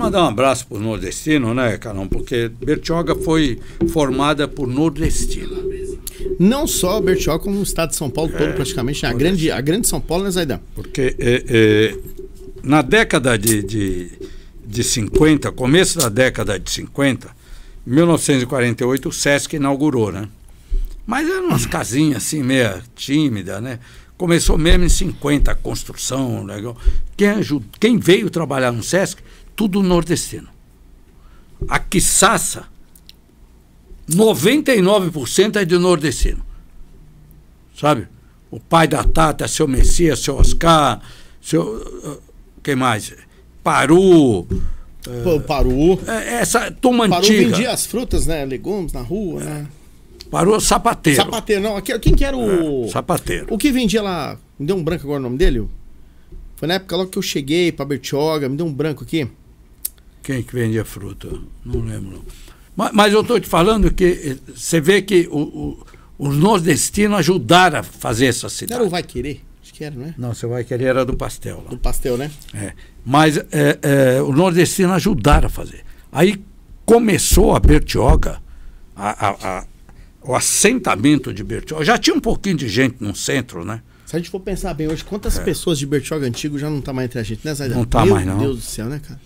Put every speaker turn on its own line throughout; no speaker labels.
Mandar um abraço para o Nordestino, né, Carol? Porque Bertioga foi formada por
nordestino. Não só Bertioga, como o estado de São Paulo é, todo, praticamente. A grande, a grande São Paulo, né, Zaidan?
Porque é, é, na década de, de, de 50, começo da década de 50, 1948, o Sesc inaugurou, né? Mas eram umas casinhas assim, meia tímida, né? Começou mesmo em 50 a construção, legal. Né? Quem, quem veio trabalhar no Sesc tudo nordestino. A quiçaça, 99% é de nordestino. Sabe? O pai da Tata, seu Messias, seu Oscar, seu. Ah, quem mais? Paru. Eh, paru. É, essa turma antiga. Paru vendia
as frutas, né? Legumes na rua, é. né?
Paru é sapateiro.
Sapateiro, não. Quem que era o. É,
sapateiro.
O que vendia lá. Me deu um branco agora o nome dele? Foi na época logo que eu cheguei pra Bertioga, me deu um branco aqui quem é que vende a fruta, não lembro. Mas, mas eu estou te falando que eh, você
vê que o, o, os nordestinos ajudaram a fazer essa cidade.
Era o Vai Querer? Acho que era, não é?
Não, você Vai Querer era do pastel. Lá. Do pastel, né? É. Mas é, é, os nordestinos ajudaram a fazer. Aí começou a Bertioga, a, a, a, o assentamento de Bertioga. Já tinha um pouquinho de gente no centro, né?
Se a gente for pensar bem hoje, quantas é. pessoas de Bertioga antigo já não tá mais entre a gente, né, Zaidan? Não está mais, não. Meu Deus do céu, né, cara?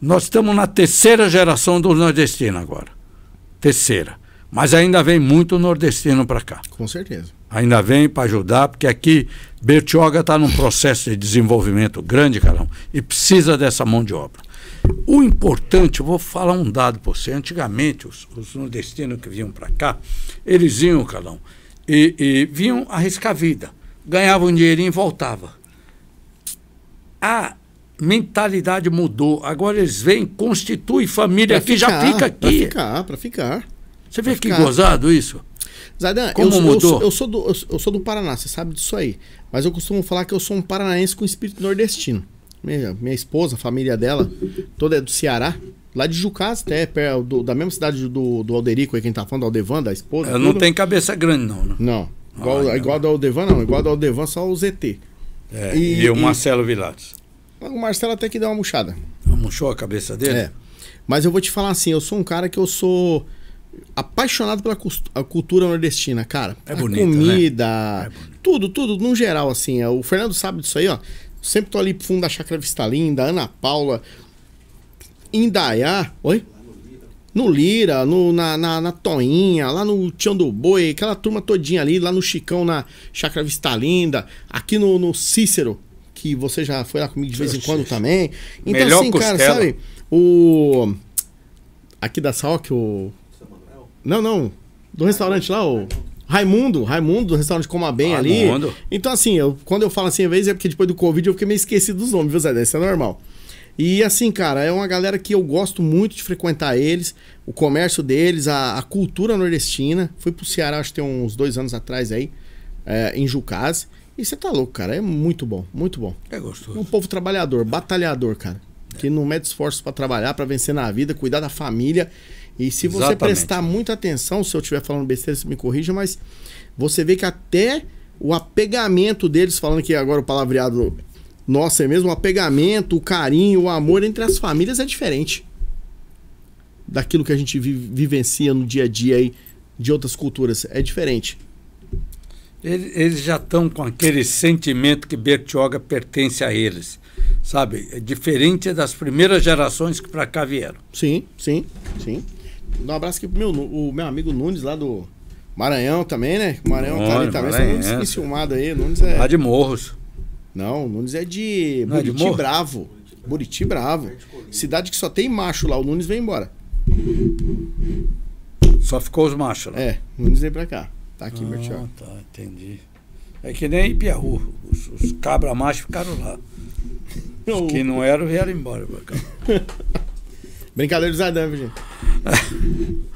Nós estamos na terceira geração dos nordestinos agora. Terceira. Mas ainda vem muito nordestino para cá. Com certeza. Ainda vem para ajudar, porque aqui Bertioga está num processo de desenvolvimento grande, calão e precisa dessa mão de obra. O importante, eu vou falar um dado para você. Antigamente, os, os nordestinos que vinham para cá, eles iam, calão e, e vinham arriscar a vida. Ganhavam um dinheirinho e voltava. A mentalidade mudou. Agora eles vêm, constituem família pra que ficar, já fica aqui. Pra ficar,
pra ficar. Você vê pra que ficar. gozado isso? Zaidan, Como eu, mudou? Eu, eu, sou do, eu sou do Paraná, você sabe disso aí. Mas eu costumo falar que eu sou um paranaense com espírito nordestino. Minha, minha esposa, a família dela, toda é do Ceará. Lá de Jucás, até, perto do, da mesma cidade do, do Alderico, aí quem tá falando, Aldevan, da esposa. Ela não tem cabeça grande, não. Não. Né? não. Igual, ah, igual não. da Aldevan, não. Igual do Aldevan, só o ZT. É, e, e, o Marcelo Vilates. O Marcelo até que deu uma murchada. Murchou a cabeça dele? É. Mas eu vou te falar assim, eu sou um cara que eu sou apaixonado pela cultura nordestina, cara. É a né? é bonito, comida, né? é tudo, tudo, no geral, assim. É, o Fernando sabe disso aí, ó. Sempre tô ali pro fundo da Chácara Vista Linda, Ana Paula, Indaiá. Oi? No Lira, no, na, na, na, Toinha, lá no Tião do Boi, aquela turma todinha ali, lá no Chicão, na Chácara Vista Linda, aqui no, no Cícero, que você já foi lá comigo de vez em quando também. Então, Melhor assim, cara, sabe? O. Aqui da Salk, o. Não, não. Do restaurante lá, o. Raimundo, Raimundo, do restaurante Coma Bem ali. Então, assim, eu, quando eu falo assim, às vezes é porque depois do Covid eu fiquei meio esquecido dos nomes, viu, Zé? Isso é normal. E assim, cara, é uma galera que eu gosto muito de frequentar eles, o comércio deles, a, a cultura nordestina. Fui pro Ceará, acho que tem uns dois anos atrás aí, é, em Jucase. E você tá louco, cara. É muito bom, muito bom. É gostoso. É um povo trabalhador, batalhador, cara. É. Que não mede esforços para trabalhar, para vencer na vida, cuidar da família. E se Exatamente. você prestar muita atenção, se eu estiver falando besteira, você me corrija, mas você vê que até o apegamento deles, falando que agora o palavreado nosso é mesmo, o apegamento, o carinho, o amor entre as famílias é diferente daquilo que a gente vivencia no dia a dia aí de outras culturas. É diferente
eles já estão com aquele sentimento que Bertioga pertence a eles, sabe? É diferente das primeiras gerações que para
cá vieram. Sim, sim, sim. Dá um abraço aqui pro meu, o meu amigo Nunes lá do Maranhão também, né? O Maranhão tá ali também, Maranhão, só Nunes filmado aí. Nunes é... Lá de Morros. Não, Nunes é de Não Buriti é de Bravo. Buriti Bravo. Cidade que só tem macho lá, o Nunes vem embora. Só ficou os machos, lá. É, Nunes vem pra cá. Tá aqui, ah, Bertiol.
Tá, entendi.
É que nem Ipiaú. Os, os
cabra macho ficaram lá. Os que não eram vieram embora Brincadeira dos Adame, gente.